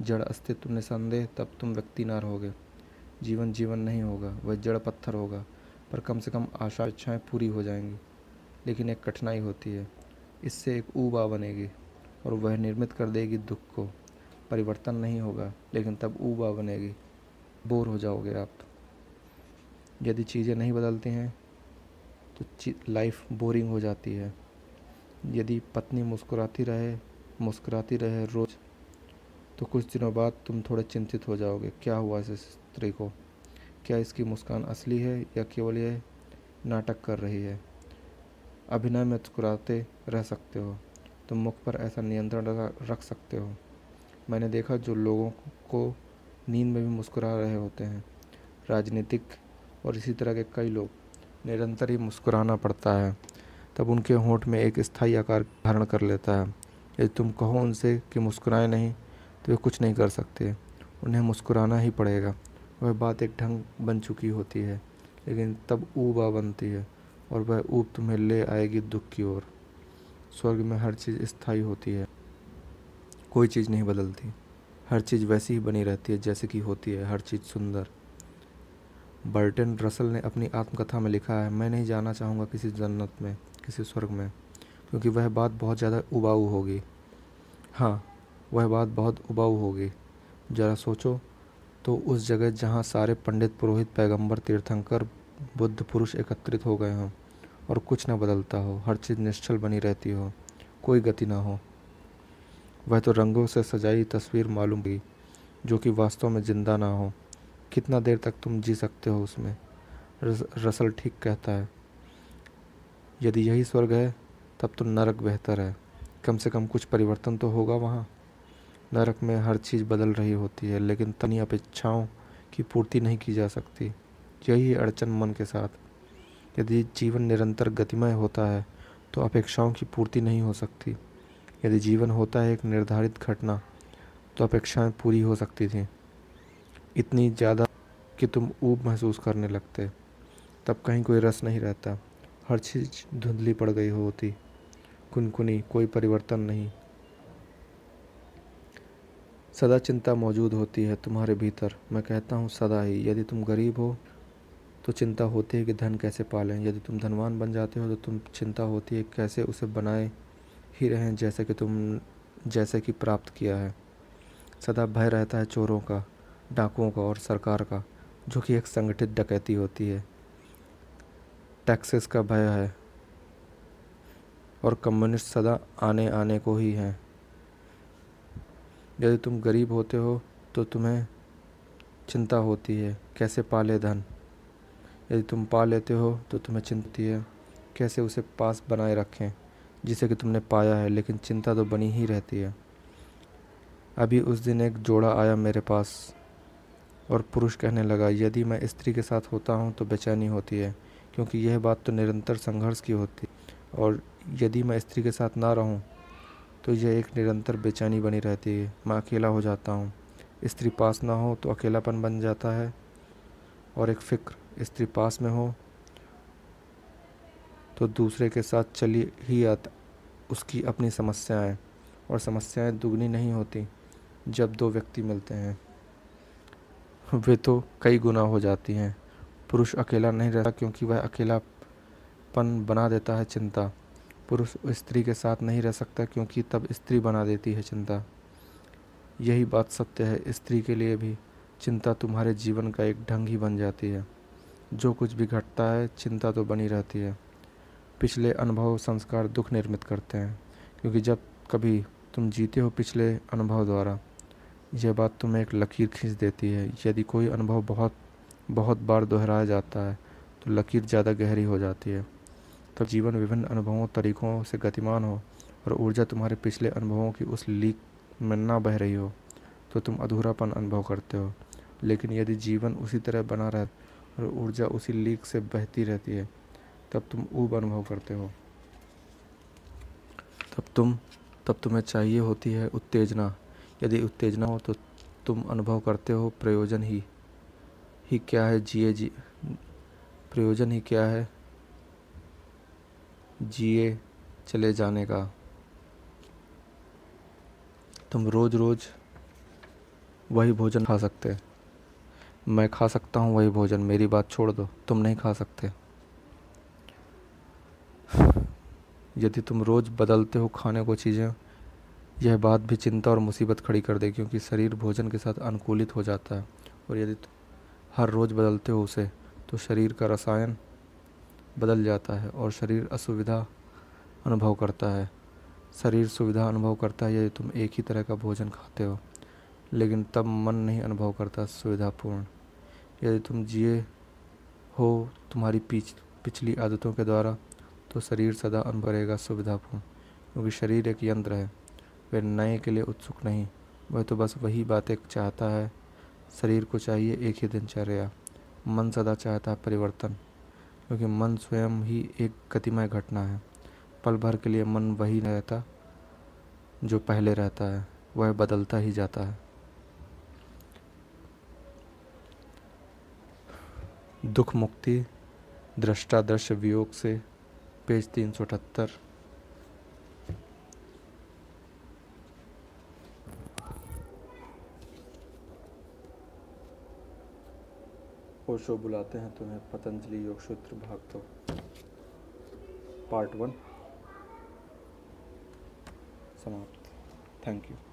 जड़ अस्तित्व निसंदेह तब तुम व्यक्ति ना रहोगे जीवन जीवन नहीं होगा वह जड़ पत्थर होगा पर कम से कम आशा इच्छाएँ पूरी हो जाएंगी लेकिन एक कठिनाई होती है इससे एक ऊबा बनेगी और वह निर्मित कर देगी दुख को परिवर्तन नहीं होगा लेकिन तब ऊबा बनेगी बोर हो जाओगे आप यदि चीज़ें नहीं बदलती हैं तो लाइफ बोरिंग हो जाती है यदि पत्नी मुस्कुराती रहे मुस्कुराती रहे रोज़ तो कुछ दिनों बाद तुम थोड़े चिंतित हो जाओगे क्या हुआ इस स्त्री को क्या इसकी मुस्कान असली है या केवल यह नाटक कर रही है अभिनय में मुस्कुराते रह सकते हो तुम मुख पर ऐसा नियंत्रण रख सकते हो मैंने देखा जो लोगों को नींद में भी मुस्कुरा रहे होते हैं राजनीतिक और इसी तरह के कई लोग निरंतर ही मुस्कुराना पड़ता है तब उनके होंठ में एक स्थायी आकार धारण कर लेता है यदि तुम कहो उनसे कि मुस्कुराए नहीं तो वे कुछ नहीं कर सकते उन्हें मुस्कुराना ही पड़ेगा वह बात एक ढंग बन चुकी होती है लेकिन तब ऊबा बनती है और वह ऊब तुम्हें ले आएगी दुख की ओर स्वर्ग में हर चीज़ स्थायी होती है कोई चीज़ नहीं बदलती हर चीज़ वैसी ही बनी रहती है जैसे कि होती है हर चीज़ सुंदर बर्टन रसल ने अपनी आत्मकथा में लिखा है मैं नहीं जाना चाहूँगा किसी जन्नत में किसी स्वर्ग में क्योंकि वह बात बहुत ज़्यादा उबाऊ होगी हाँ वह बात बहुत उबाऊ होगी ज़रा सोचो तो उस जगह जहाँ सारे पंडित पुरोहित पैगंबर तीर्थंकर बुद्ध पुरुष एकत्रित हो गए हों और कुछ न बदलता हो हर चीज़ निश्चल बनी रहती हो कोई गति ना हो वह तो रंगों से सजाई तस्वीर मालूम हुई जो कि वास्तव में ज़िंदा ना हो कितना देर तक तुम जी सकते हो उसमें रस, रसल ठीक कहता है यदि यही स्वर्ग है तब तो नरक बेहतर है कम से कम कुछ परिवर्तन तो होगा वहाँ नरक में हर चीज़ बदल रही होती है लेकिन तनी अपेक्षाओं की पूर्ति नहीं की जा सकती यही अड़चन मन के साथ यदि जीवन निरंतर गतिमय होता है तो अपेक्षाओं की पूर्ति नहीं हो सकती यदि जीवन होता है एक निर्धारित घटना तो अपेक्षाएं पूरी हो सकती थी इतनी ज़्यादा कि तुम ऊब महसूस करने लगते तब कहीं कोई रस नहीं रहता हर चीज़ धुंधली पड़ गई होती कुनकुनी कोई परिवर्तन नहीं सदा चिंता मौजूद होती है तुम्हारे भीतर मैं कहता हूँ सदा ही यदि तुम गरीब हो तो चिंता होती है कि धन कैसे पालें यदि तुम धनवान बन जाते हो तो तुम चिंता होती है कैसे उसे बनाए ही रहें जैसे कि तुम जैसे कि प्राप्त किया है सदा भय रहता है चोरों का डाकुओं का और सरकार का जो कि एक संगठित डकैती होती है टैक्सेस का भय है और कम्युनिस्ट सदा आने आने को ही हैं यदि तुम गरीब होते हो तो तुम्हें चिंता होती है कैसे पाले धन यदि तुम पा लेते हो तो तुम्हें चिंती है कैसे उसे पास बनाए रखें जिसे कि तुमने पाया है लेकिन चिंता तो बनी ही रहती है अभी उस दिन एक जोड़ा आया मेरे पास और पुरुष कहने लगा यदि मैं स्त्री के साथ होता हूँ तो बेचैनी होती है क्योंकि यह बात तो निरंतर संघर्ष की होती और यदि मैं स्त्री के साथ ना रहूँ तो यह एक निरंतर बेचैनी बनी रहती है मैं अकेला हो जाता हूँ स्त्री पास ना हो तो अकेलापन बन जाता है और एक फ़िक्र स्त्री पास में हो तो दूसरे के साथ चली ही आता उसकी अपनी समस्याएं और समस्याएं दुगनी नहीं होती जब दो व्यक्ति मिलते हैं वे तो कई गुना हो जाती हैं पुरुष अकेला नहीं रहता क्योंकि वह अकेलापन बना देता है चिंता पुरुष स्त्री के साथ नहीं रह सकता क्योंकि तब स्त्री बना देती है चिंता यही बात सत्य है स्त्री के लिए भी चिंता तुम्हारे जीवन का एक ढंग ही बन जाती है जो कुछ भी घटता है चिंता तो बनी रहती है पिछले अनुभव संस्कार दुख निर्मित करते हैं क्योंकि जब कभी तुम जीते हो पिछले अनुभव द्वारा यह बात तुम्हें एक लकीर खींच देती है यदि कोई अनुभव बहुत बहुत बार दोहराया जाता है तो लकीर ज़्यादा गहरी हो जाती है तब जीवन विभिन्न अनुभवों तरीक़ों से गतिमान हो और ऊर्जा तुम्हारे पिछले अनुभवों की उस लीक में ना बह रही हो तो तुम अधूरापन अनुभव करते हो लेकिन यदि जीवन उसी तरह बना रहे और ऊर्जा उसी लीक से बहती रहती है तब तुम ऊब अनुभव करते हो तब तुम तब तुम्हें चाहिए होती है उत्तेजना यदि उत्तेजना हो तो तुम अनुभव करते हो प्रयोजन ही ही क्या है जिए जी प्रयोजन ही क्या है जिए चले जाने का तुम रोज़ रोज़ वही भोजन खा सकते मैं खा सकता हूँ वही भोजन मेरी बात छोड़ दो तुम नहीं खा सकते यदि तुम रोज़ बदलते हो खाने को चीज़ें यह बात भी चिंता और मुसीबत खड़ी कर दे क्योंकि शरीर भोजन के साथ अनुकूलित हो जाता है और यदि हर रोज़ बदलते हो उसे तो शरीर का रसायन बदल जाता है और शरीर असुविधा अनुभव करता है शरीर सुविधा अनुभव करता है यदि तुम एक ही तरह का भोजन खाते हो लेकिन तब मन नहीं अनुभव करता सुविधापूर्ण यदि तुम जिए हो तुम्हारी पिछ पिछली आदतों के द्वारा तो शरीर सदा अनुभव रहेगा सुविधापूर्ण क्योंकि शरीर एक यंत्र है वह नए के लिए उत्सुक नहीं वह तो बस वही बातें चाहता है शरीर को चाहिए एक ही दिनचर्या मन सदा चाहता है परिवर्तन क्योंकि मन स्वयं ही एक गतिमय घटना है पल भर के लिए मन वही रहता जो पहले रहता है वह बदलता ही जाता है दुख मुक्ति दृश्य वियोग से पेज तीन सौ अठहत्तर ओशो बुलाते हैं तुम्हें पतंजलि योग सूत्र भाग दो पार्ट वन समाप्त थैंक यू